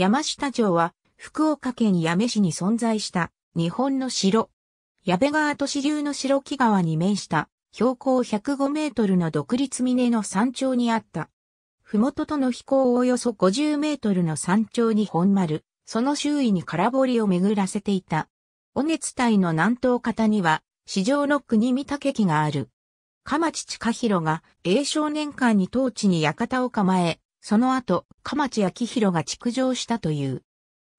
山下城は、福岡県八女市に存在した日本の城。矢部川都市流の白木川に面した標高105メートルの独立峰の山頂にあった。麓との飛行およそ50メートルの山頂に本丸、その周囲に空堀を巡らせていた。尾根津帯の南東方には、市場の国見竹木がある。鎌地近広が、永少年間に当地に館を構え、その後、蒲き明弘が築城したという。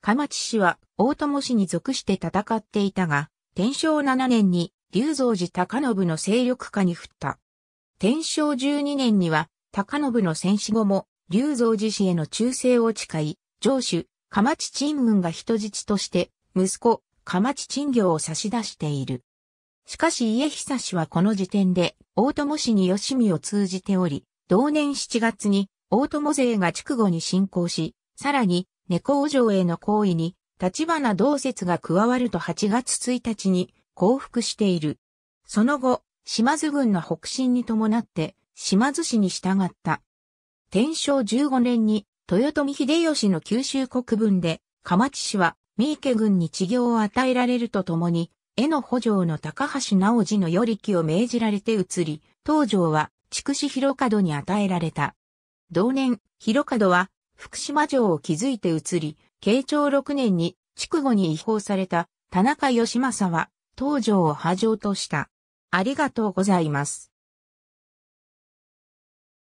まち氏は大友氏に属して戦っていたが、天正7年に龍造寺高信の勢力下に振った。天正12年には、高信の戦死後も、龍造寺氏への忠誠を誓い、上主、ち地鎮軍が人質として、息子、蒲地鎮業を差し出している。しかし家久氏はこの時点で、大友氏に吉見を通じており、同年7月に大友勢が筑後に侵攻し、さらに猫王城への行為に、立花同説が加わると8月1日に降伏している。その後、島津軍の北進に伴って、島津市に従った。天正15年に、豊臣秀吉の九州国分で、鎌池市は、三池軍に治行を与えられるとともに、江の補城の高橋直次の与力を命じられて移り、東条は筑紫広門に与えられた。同年、広門は福島城を築いて移り、慶長6年に筑後に移行された田中義政は、東城を波状とした。ありがとうございます。